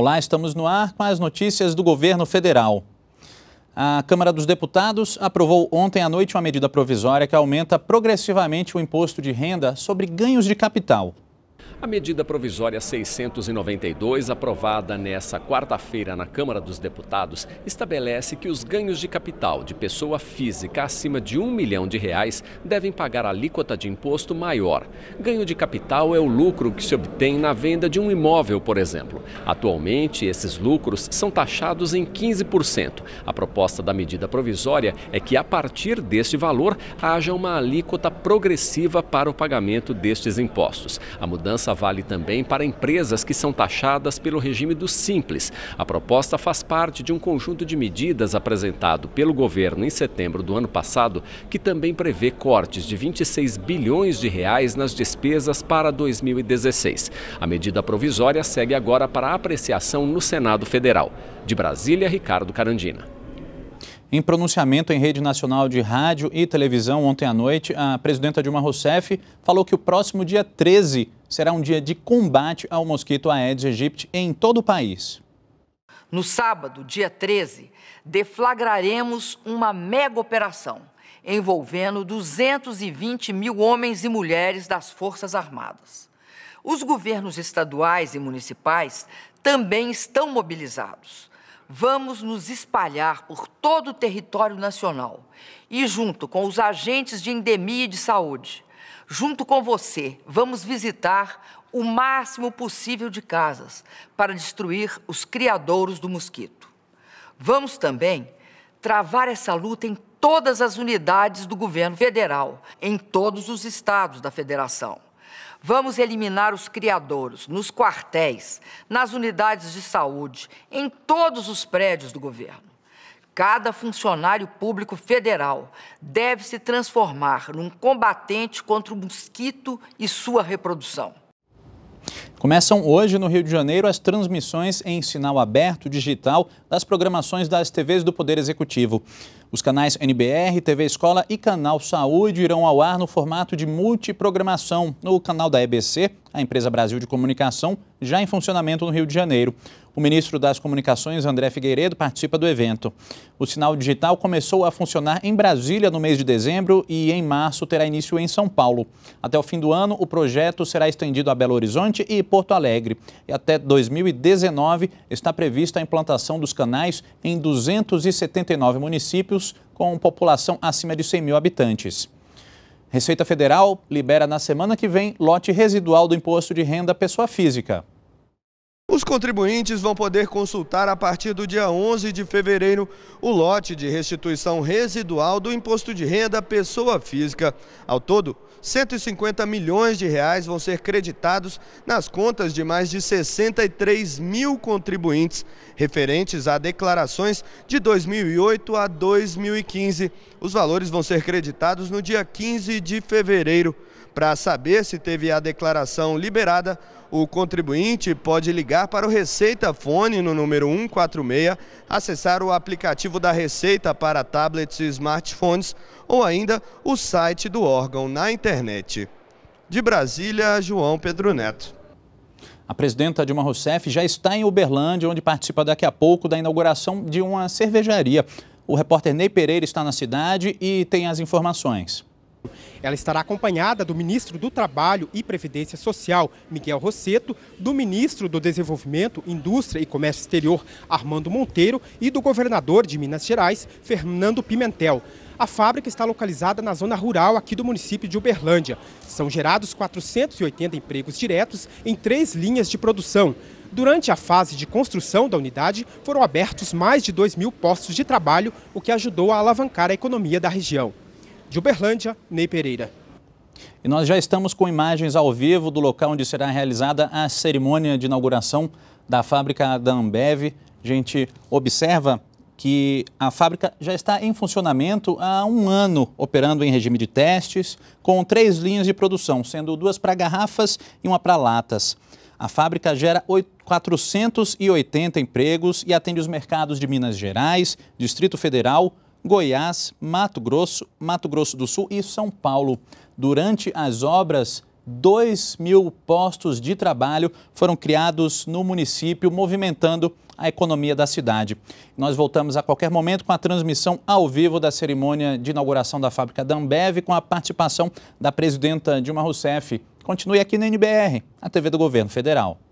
Olá, estamos no ar com as notícias do governo federal. A Câmara dos Deputados aprovou ontem à noite uma medida provisória que aumenta progressivamente o imposto de renda sobre ganhos de capital. A medida provisória 692, aprovada nesta quarta-feira na Câmara dos Deputados, estabelece que os ganhos de capital de pessoa física acima de um milhão de reais devem pagar alíquota de imposto maior. Ganho de capital é o lucro que se obtém na venda de um imóvel, por exemplo. Atualmente, esses lucros são taxados em 15%. A proposta da medida provisória é que, a partir deste valor, haja uma alíquota progressiva para o pagamento destes impostos. A mudança proposta vale também para empresas que são taxadas pelo regime do Simples. A proposta faz parte de um conjunto de medidas apresentado pelo governo em setembro do ano passado, que também prevê cortes de 26 bilhões de reais nas despesas para 2016. A medida provisória segue agora para apreciação no Senado Federal. De Brasília, Ricardo Carandina. Em pronunciamento em rede nacional de rádio e televisão ontem à noite, a presidenta Dilma Rousseff falou que o próximo dia 13 será um dia de combate ao mosquito Aedes aegypti em todo o país. No sábado, dia 13, deflagraremos uma mega operação envolvendo 220 mil homens e mulheres das Forças Armadas. Os governos estaduais e municipais também estão mobilizados. Vamos nos espalhar por todo o território nacional e, junto com os agentes de endemia e de saúde, Junto com você, vamos visitar o máximo possível de casas para destruir os criadouros do mosquito. Vamos também travar essa luta em todas as unidades do governo federal, em todos os estados da federação. Vamos eliminar os criadouros nos quartéis, nas unidades de saúde, em todos os prédios do governo. Cada funcionário público federal deve se transformar num combatente contra o mosquito e sua reprodução. Começam hoje no Rio de Janeiro as transmissões em sinal aberto digital das programações das TVs do Poder Executivo. Os canais NBR, TV Escola e Canal Saúde irão ao ar no formato de multiprogramação no canal da EBC, a empresa Brasil de Comunicação, já em funcionamento no Rio de Janeiro. O ministro das Comunicações, André Figueiredo, participa do evento. O sinal digital começou a funcionar em Brasília no mês de dezembro e em março terá início em São Paulo. Até o fim do ano, o projeto será estendido a Belo Horizonte e Porto Alegre. E até 2019 está prevista a implantação dos canais em 279 municípios municípios com população acima de 100 mil habitantes. Receita Federal libera na semana que vem lote residual do imposto de renda pessoa física. Os contribuintes vão poder consultar a partir do dia 11 de fevereiro o lote de restituição residual do imposto de renda pessoa física. Ao todo, 150 milhões de reais vão ser creditados nas contas de mais de 63 mil contribuintes, referentes a declarações de 2008 a 2015. Os valores vão ser creditados no dia 15 de fevereiro. Para saber se teve a declaração liberada, o contribuinte pode ligar para o Receita Fone no número 146, acessar o aplicativo da Receita para tablets e smartphones ou ainda o site do órgão na internet. De Brasília, João Pedro Neto. A presidenta Dilma Rousseff já está em Uberlândia, onde participa daqui a pouco da inauguração de uma cervejaria. O repórter Ney Pereira está na cidade e tem as informações. Ela estará acompanhada do ministro do Trabalho e Previdência Social, Miguel Rosseto, do ministro do Desenvolvimento, Indústria e Comércio Exterior, Armando Monteiro, e do governador de Minas Gerais, Fernando Pimentel. A fábrica está localizada na zona rural aqui do município de Uberlândia. São gerados 480 empregos diretos em três linhas de produção. Durante a fase de construção da unidade, foram abertos mais de 2 mil postos de trabalho, o que ajudou a alavancar a economia da região. De Uberlândia, Ney Pereira. E nós já estamos com imagens ao vivo do local onde será realizada a cerimônia de inauguração da fábrica da Ambev. A gente observa que a fábrica já está em funcionamento há um ano, operando em regime de testes, com três linhas de produção, sendo duas para garrafas e uma para latas. A fábrica gera 480 empregos e atende os mercados de Minas Gerais, Distrito Federal, Goiás, Mato Grosso, Mato Grosso do Sul e São Paulo. Durante as obras 2 mil postos de trabalho foram criados no município, movimentando a economia da cidade. Nós voltamos a qualquer momento com a transmissão ao vivo da cerimônia de inauguração da fábrica da Ambev, com a participação da presidenta Dilma Rousseff. Continue aqui na NBR, a TV do Governo Federal.